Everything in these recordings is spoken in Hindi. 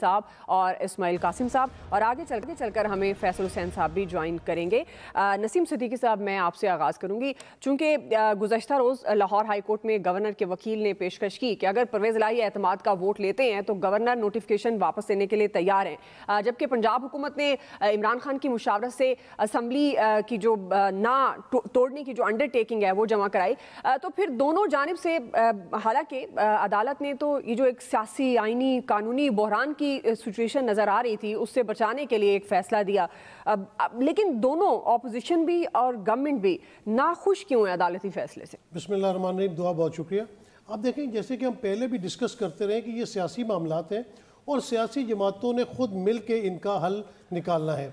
साहब और इस्माइल कासिम साहब और आगे चल के चलकर हमें फैसल हुसैन साहब भी ज्वाइन करेंगे आ, नसीम सदीकी साहब मैं आपसे आगाज़ करूंगी चूँकि गुजशत रोज़ लाहौर हाई कोर्ट में गवर्नर के वकील ने पेशकश की कि अगर परवेज़ लाही अहतमाद का वोट लेते हैं तो गवर्नर नोटिफिकेशन वापस लेने के लिए तैयार हैं जबकि पंजाब हुकूमत ने इमरान खान की मुशावरत से असम्बली की जो ना तो, तोड़ने की जो अंडरटेकिंग है वो जमा कराई तो फिर दोनों जानब से हालाँकि अदालत ने तो ये जो एक सियासी आइनी कानूनी बहरान की की सिचुएशन नज़र आ रही थी उससे बचाने के लिए एक फैसला दिया अब, अब लेकिन दोनों अपोजिशन भी और गवर्नमेंट भी नाखुश क्यों है अदालती फैसले से बसमान दुआ बहुत शुक्रिया आप देखें जैसे कि हम पहले भी डिस्कस करते रहे कि ये सियासी मामला हैं और सियासी जमातों ने खुद मिल के इनका हल निकालना है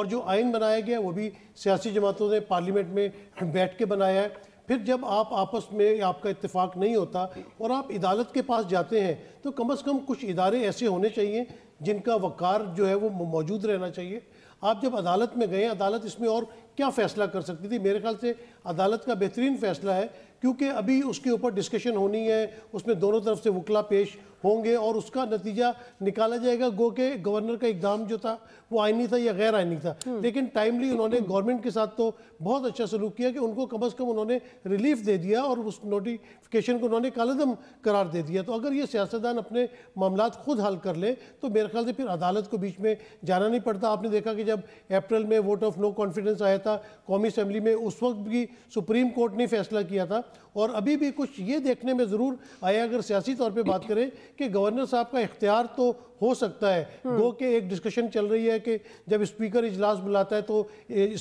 और जो आइन बनाया गया वो भी सियासी जमातों ने पार्लियामेंट में बैठ के बनाया है फिर जब आप आपस में आपका इत्तेफाक नहीं होता और आप अदालत के पास जाते हैं तो कम अज़ कम कुछ इदारे ऐसे होने चाहिए जिनका वक़ार जो है वो मौजूद रहना चाहिए आप जब अदालत में गए अदालत इसमें और क्या फ़ैसला कर सकती थी मेरे ख्याल से अदालत का बेहतरीन फ़ैसला है क्योंकि अभी उसके ऊपर डिस्कशन होनी है उसमें दोनों तरफ से वकला पेश होंगे और उसका नतीजा निकाला जाएगा गो के गवर्नर का इकदाम जो था वो आइनी था या गैर आइनी था हम्म। लेकिन टाइमली उन्होंने गवर्नमेंट के साथ तो बहुत अच्छा सलूक किया कि उनको कम अज़ कम उन्होंने रिलीफ दे दिया और उस नोटिफिकेशन को उन्होंने कालदम करार दे दिया तो अगर ये सियासतदान अपने मामला खुद हल कर लें तो मेरे ख्याल से फिर अदालत को बीच में जाना नहीं पड़ता आपने देखा कि जब अप्रैल में वोट ऑफ नो कॉन्फिडेंस आया था कौमी असम्बली में उस वक्त भी सुप्रीम कोर्ट ने फैसला किया था और अभी भी कुछ ये देखने में ज़रूर आया अगर सियासी तौर पर बात करें कि गवर्नर साहब का इख्तियार तो हो सकता है गो हम्म। के एक डिस्कशन चल रही है कि जब स्पीकर इजलास बुलाता है तो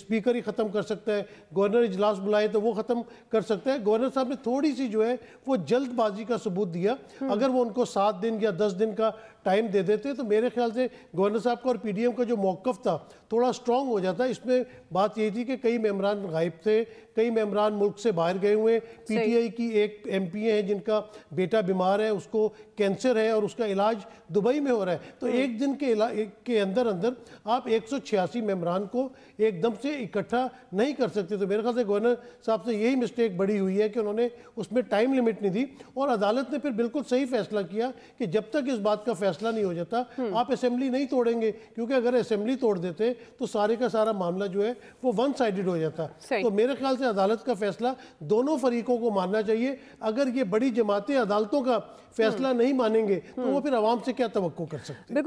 स्पीकर ही ख़त्म कर सकता है गवर्नर इजलास बुलाए तो वो ख़त्म कर सकता है गवर्नर साहब ने थोड़ी सी जो है वो जल्दबाजी का सबूत दिया हम्म। अगर वो उनको सात दिन या दस दिन का टाइम दे देते तो मेरे ख्याल से गवर्नर साहब का और पीडीएम का जो मौक़ था थोड़ा स्ट्रॉन्ग हो जाता इसमें बात यही थी कि कई मेम्बरान गायब थे कई मेम्बरान मुल्क से बाहर गए हुए हैं पीटीआई की एक एमपी हैं जिनका बेटा बीमार है उसको कैंसर है और उसका इलाज दुबई में हो रहा है तो हम्म। एक दिन के के अंदर अंदर आप एक सौ छियासी को एकदम से इकट्ठा नहीं कर सकते तो मेरे ख्याल से गवर्नर साहब से यही मिस्टेक बड़ी हुई है कि उन्होंने उसमें टाइम लिमिट नहीं दी और अदालत ने फिर बिल्कुल सही फैसला किया कि जब तक इस बात का फैसला फैसला नहीं हो जाता हम्म। आप असेंबली नहीं तोड़ेंगे क्योंकि अगर असेंबली तोड़ देते तो सारे का सारा मामला जो है वो वन साइडेड हो जाता तो मेरे ख्याल से अदालत का फैसला दोनों फरीकों को मानना चाहिए अगर ये बड़ी जमातें अदालतों का फैसला हम्म। नहीं मानेंगे तो वो हम्म। फिर आवाम से क्या तो कर सकते